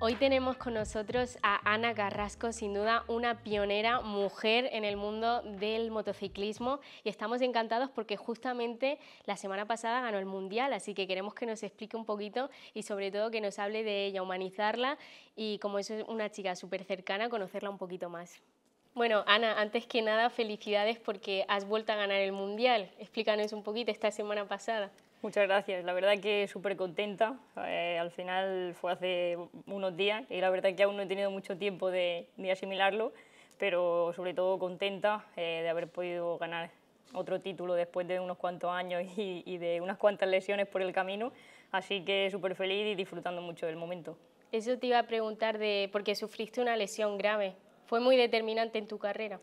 Hoy tenemos con nosotros a Ana Carrasco, sin duda una pionera mujer en el mundo del motociclismo y estamos encantados porque justamente la semana pasada ganó el Mundial, así que queremos que nos explique un poquito y sobre todo que nos hable de ella, humanizarla y como es una chica súper cercana, conocerla un poquito más. Bueno, Ana, antes que nada, felicidades porque has vuelto a ganar el Mundial. Explícanos un poquito esta semana pasada. Muchas gracias, la verdad que súper contenta. Eh, al final fue hace unos días y la verdad que aún no he tenido mucho tiempo de, asimilarlo, pero sobre todo contenta eh, de haber podido ganar otro título después de unos cuantos años y, de unas cuantas lesiones por el camino. Así que súper feliz y disfrutando mucho del momento. Eso te iba a preguntar de qué sufriste una lesión grave. ¿Fue muy determinante en tu carrera?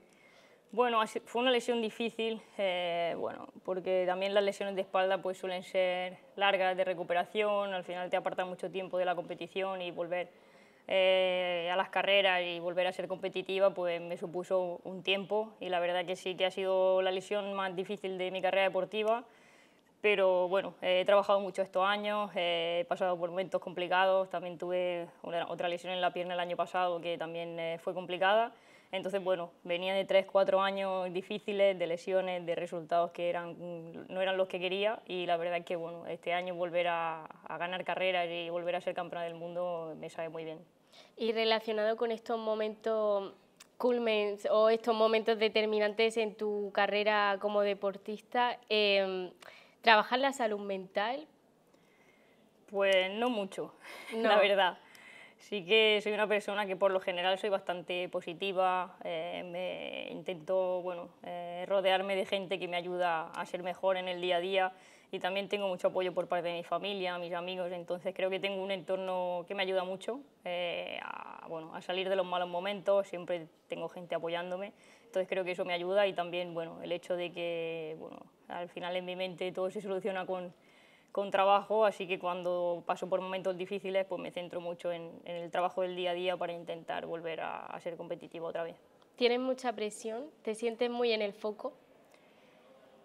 Bueno, fue una lesión difícil, eh, bueno, porque también las lesiones de espalda pues, suelen ser largas de recuperación, al final te aparta mucho tiempo de la competición y volver eh, a las carreras y volver a ser competitiva pues me supuso un tiempo y la verdad que sí que ha sido la lesión más difícil de mi carrera deportiva pero bueno, eh, he trabajado mucho estos años, eh, he pasado por momentos complicados, también tuve otra lesión en la pierna el año pasado que también eh, fue complicada, entonces bueno, venía de tres, cuatro años difíciles, de lesiones, de resultados que eran, mm, no eran los que quería y la verdad es que bueno, este año volver a, ganar carreras y volver a ser campeona del mundo me sabe muy bien. Y relacionado con estos momentos culmens o estos momentos determinantes en tu carrera como deportista, eh, ¿Trabajar la salud mental? Pues no mucho, la verdad. Sí que soy una persona que por lo general soy bastante positiva, eh, me intento bueno, eh, rodearme de gente que me ayuda a ser mejor en el día a día y también tengo mucho apoyo por parte de mi familia, mis amigos, entonces creo que tengo un entorno que me ayuda mucho eh, a, bueno, a salir de los malos momentos, siempre tengo gente apoyándome, entonces creo que eso me ayuda y también bueno, el hecho de que bueno, al final en mi mente todo se soluciona con, trabajo, así que cuando paso por momentos difíciles pues me centro mucho en, el trabajo del día a día para intentar volver a, ser competitivo otra vez. ¿Tienes mucha presión? ¿Te sientes muy en el foco?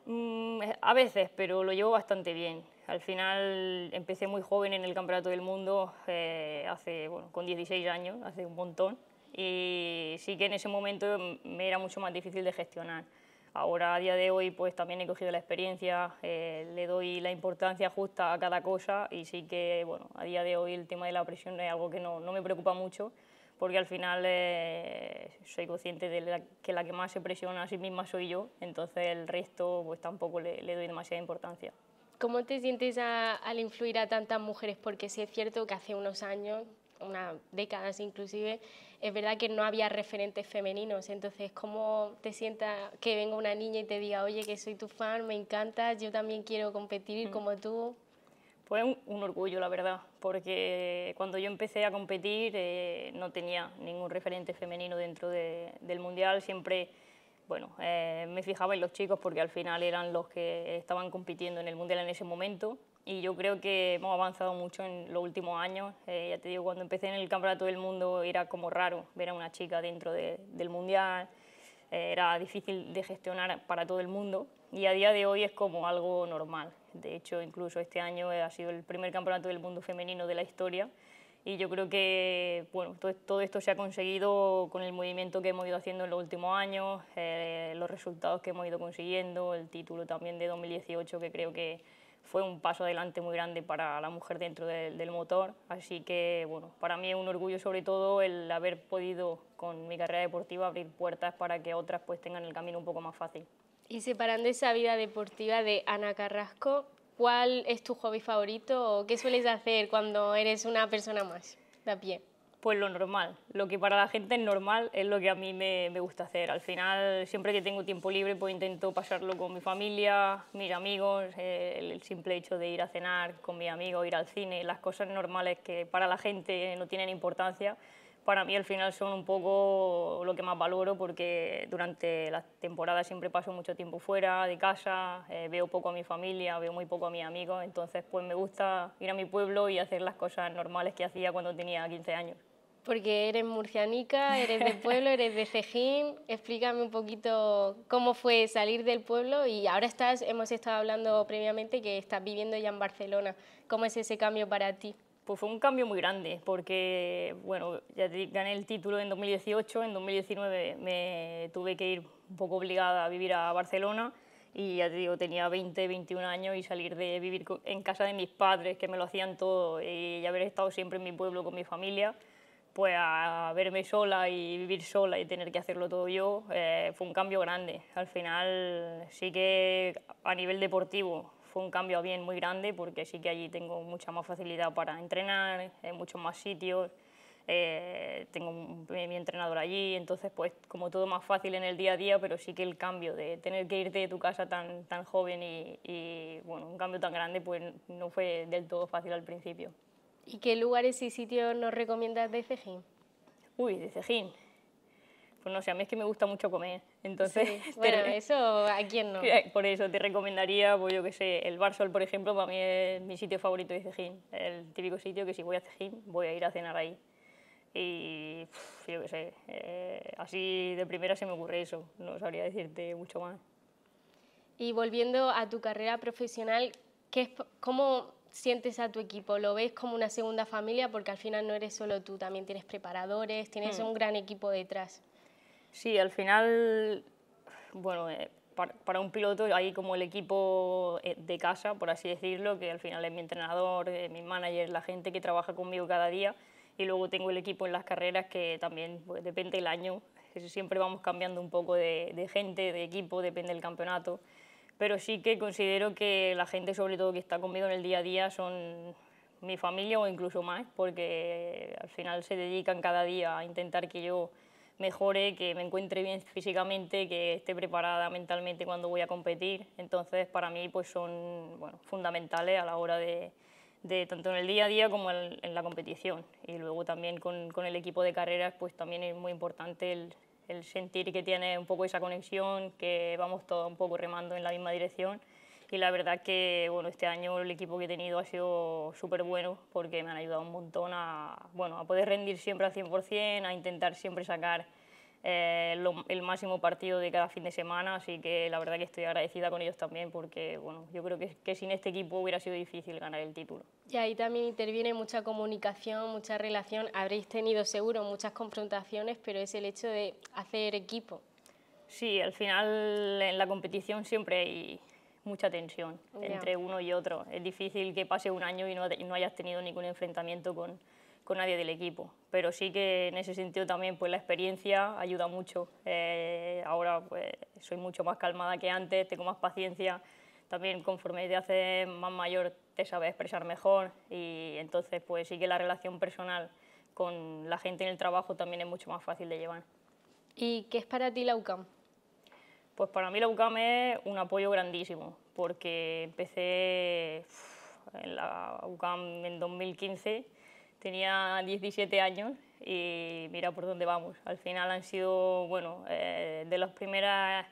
Mm, a veces, pero lo llevo bastante bien. Al final empecé muy joven en el Campeonato del Mundo, eh, hace, bueno, con 16 años, hace un montón, y sí que en ese momento me era mucho más difícil de gestionar. Ahora, a día de hoy, pues también he cogido la experiencia, eh, le doy la importancia justa a cada cosa y sí que, bueno, a día de hoy el tema de la presión es algo que no, me preocupa mucho porque al final eh, soy consciente de que la que más se presiona a sí misma soy yo, entonces el resto pues tampoco le, doy demasiada importancia. ¿Cómo te sientes al influir a tantas mujeres? Porque sí es cierto que hace unos años unas décadas inclusive, es verdad que no había referentes femeninos. Entonces, ¿cómo te sienta que venga una niña y te diga, oye, que soy tu fan, me encanta, yo también quiero competir mm. como tú? fue un, orgullo, la verdad, porque cuando yo empecé a competir eh, no tenía ningún referente femenino dentro del Mundial, siempre bueno, eh, me fijaba en los chicos porque al final eran los que estaban compitiendo en el Mundial en ese momento y yo creo que hemos avanzado mucho en los últimos años. Eh, ya te digo, cuando empecé en el Campeonato del Mundo era como raro ver a una chica dentro del Mundial, eh, era difícil de gestionar para todo el mundo y a día de hoy es como algo normal. De hecho, incluso este año eh, ha sido el primer Campeonato del Mundo femenino de la historia y yo creo que bueno, todo, esto se ha conseguido con el movimiento que hemos ido haciendo en los últimos años, los resultados que hemos ido consiguiendo, el título también de 2018 que creo que fue un paso adelante muy grande para la mujer dentro del motor, así que bueno, para mí es un orgullo sobre todo el haber podido con mi carrera deportiva abrir puertas para que otras pues tengan el camino un poco más fácil. Y separando esa vida deportiva de Ana Carrasco, ¿cuál es tu hobby favorito o qué sueles hacer cuando eres una persona más de pie? pues lo normal. Lo que para la gente es normal es lo que a mí me, gusta hacer. Al final, siempre que tengo tiempo libre, pues intento pasarlo con mi familia, mis amigos, eh, el simple hecho de ir a cenar con mi amigo, ir al cine, las cosas normales que para la gente no tienen importancia, para mí al final son un poco lo que más valoro porque durante la temporada siempre paso mucho tiempo fuera de casa, eh, veo poco a mi familia, veo muy poco a mis amigos, entonces pues me gusta ir a mi pueblo y hacer las cosas normales que hacía cuando tenía 15 años porque eres murcianica, eres de pueblo, eres de Cejín. Explícame un poquito cómo fue salir del pueblo y ahora estás, hemos estado hablando previamente que estás viviendo ya en Barcelona. ¿Cómo es ese cambio para ti? Pues fue un cambio muy grande porque, bueno, ya gané el título en 2018, en 2019 me tuve que ir un poco obligada a vivir a Barcelona y ya te digo, tenía 20, 21 años y salir de vivir en casa de mis padres, que me lo hacían todo, y haber estado siempre en mi pueblo con mi familia, pues a verme sola y vivir sola y tener que hacerlo todo yo, eh, fue un cambio grande. Al final sí que a nivel deportivo fue un cambio bien muy grande porque sí que allí tengo mucha más facilidad para entrenar, en muchos más sitios, eh, tengo mi, entrenador allí, entonces pues como todo más fácil en el día a día, pero sí que el cambio de tener que irte de tu casa tan, tan joven y, y bueno, un cambio tan grande pues no fue del todo fácil al principio. ¿Y qué lugares y sitios nos recomiendas de Cejín? Uy, de Cejín. Pues no sé, a mí es que me gusta mucho comer. Entonces, sí. bueno, eso a quién no. Eh, por eso te recomendaría, pues yo qué sé, el Barsol, por ejemplo, para mí es mi sitio favorito de Cejín. El típico sitio que si voy a Cejín voy a ir a cenar ahí. Y yo qué sé, eh, así de primera se me ocurre eso, no sabría decirte mucho más. Y volviendo a tu carrera profesional, ¿qué es, ¿cómo sientes a tu equipo, lo ves como una segunda familia porque al final no eres solo tú, también tienes preparadores, tienes hmm. un gran equipo detrás. Sí, al final, bueno, eh, para, un piloto hay como el equipo eh, de casa, por así decirlo, que al final es mi entrenador, eh, mi manager, la gente que trabaja conmigo cada día y luego tengo el equipo en las carreras que también pues, depende del año, siempre vamos cambiando un poco de gente, de equipo, depende del campeonato pero sí que considero que la gente, sobre todo que está conmigo en el día a día, son mi familia o incluso más, porque al final se dedican cada día a intentar que yo mejore, que me encuentre bien físicamente, que esté preparada mentalmente cuando voy a competir. Entonces, para mí, pues son fundamentales a la hora de, tanto en el día a día como en, la competición. Y luego también con, con, el equipo de carreras, pues también es muy importante el, el sentir que tiene un poco esa conexión, que vamos todos un poco remando en la misma dirección. Y la verdad que bueno, este año el equipo que he tenido ha sido súper bueno porque me han ayudado un montón a, bueno, a poder rendir siempre al 100%, a intentar siempre sacar eh, el máximo partido de cada fin de semana, así que la verdad que estoy agradecida con ellos también porque bueno, yo creo que, sin este equipo hubiera sido difícil ganar el título. Y ahí también interviene mucha comunicación, mucha relación, habréis tenido seguro muchas confrontaciones, pero es el hecho de hacer equipo. Sí, al final en la competición siempre hay mucha tensión entre uno y otro. Es difícil que pase un año y no, y no hayas tenido ningún enfrentamiento con, con nadie del equipo. Pero sí que en ese sentido también pues, la experiencia ayuda mucho. Eh, ahora pues, soy mucho más calmada que antes, tengo más paciencia. También conforme te haces más mayor te sabes expresar mejor y entonces pues sí que la relación personal con la gente en el trabajo también es mucho más fácil de llevar. ¿Y qué es para ti la UCAM? Pues para mí la UCAM es un apoyo grandísimo porque empecé en la UCAM en 2015 tenía 17 años y mira por dónde vamos. Al final han sido, bueno, eh, de las primeras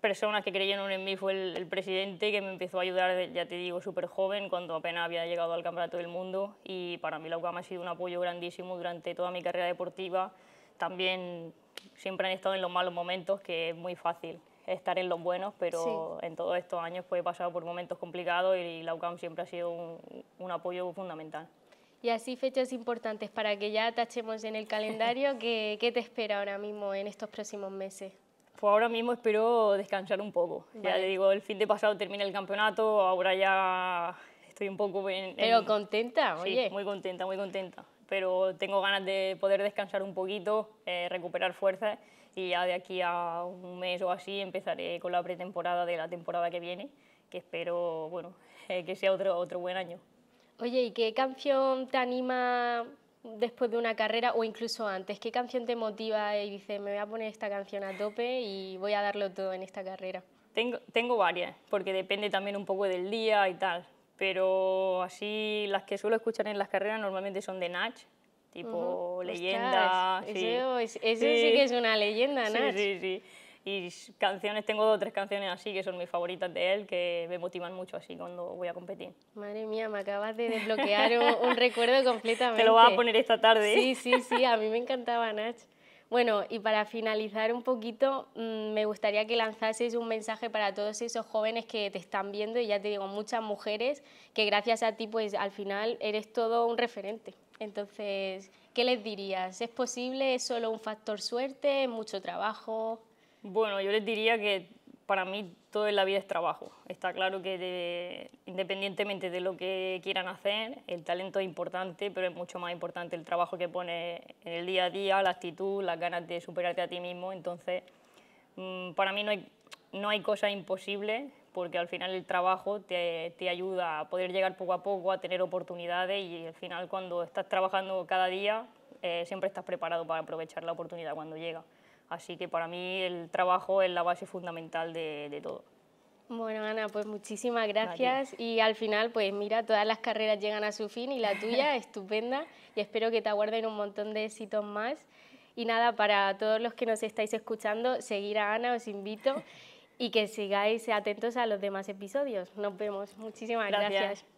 personas que creyeron en mí fue el, presidente que me empezó a ayudar, ya te digo, súper joven, cuando apenas había llegado al Campeonato del Mundo y para mí la UCAM ha sido un apoyo grandísimo durante toda mi carrera deportiva. También siempre han estado en los malos momentos, que es muy fácil estar en los buenos, pero en todos estos años pues, he pasado por momentos complicados y la UCAM siempre ha sido un apoyo fundamental. Y así fechas importantes para que ya tachemos en el calendario, ¿qué, te espera ahora mismo en estos próximos meses? Pues ahora mismo espero descansar un poco. Ya le digo, el fin de pasado termina el campeonato, ahora ya estoy un poco Pero contenta, sí, muy contenta, muy contenta. Pero tengo ganas de poder descansar un poquito, eh, recuperar fuerzas y ya de aquí a un mes o así empezaré con la pretemporada de la temporada que viene, que espero, bueno, eh, que sea otro, otro buen año. Oye, ¿y qué canción te anima después de una carrera o incluso antes? ¿Qué canción te motiva y dices, me voy a poner esta canción a tope y voy a darlo todo en esta carrera? Tengo, tengo varias, porque depende también un poco del día y tal, pero así las que suelo escuchar en las carreras normalmente son de Natch, tipo leyenda. sí. Eso, sí. que es una leyenda, Nach. Sí, sí, sí. Y canciones, tengo dos o tres canciones así que son mis favoritas de él, que me motivan mucho así cuando voy a competir. Madre mía, me acabas de desbloquear un, recuerdo completamente. Te lo vas a poner esta tarde. Sí, sí, sí, a mí me encantaba Nach. Bueno, y para finalizar un poquito, mm, me gustaría que lanzases un mensaje para todos esos jóvenes que te están viendo y ya te digo, muchas mujeres que gracias a ti, pues al final eres todo un referente. Entonces, ¿qué les dirías? ¿Es posible? ¿Es solo un factor suerte? ¿Mucho trabajo? Bueno, yo les diría que para mí todo en la vida es trabajo. Está claro que independientemente de lo que quieran hacer, el talento es importante, pero es mucho más importante el trabajo que pone en el día a día, la actitud, las ganas de superarte a ti mismo. Entonces, mm, para mí no hay, no hay cosa imposible, porque al final el trabajo te, ayuda a poder llegar poco a poco, a tener oportunidades y al final cuando estás trabajando cada día, eh, siempre estás preparado para aprovechar la oportunidad cuando llega. Así que para mí el trabajo es la base fundamental de, todo. Bueno, Ana, pues muchísimas gracias. Y al final, pues mira, todas las carreras llegan a su fin y la tuya, estupenda. Y espero que te aguarden un montón de éxitos más. Y nada, para todos los que nos estáis escuchando, seguir a Ana, os invito. Y que sigáis atentos a los demás episodios. Nos vemos. Muchísimas gracias.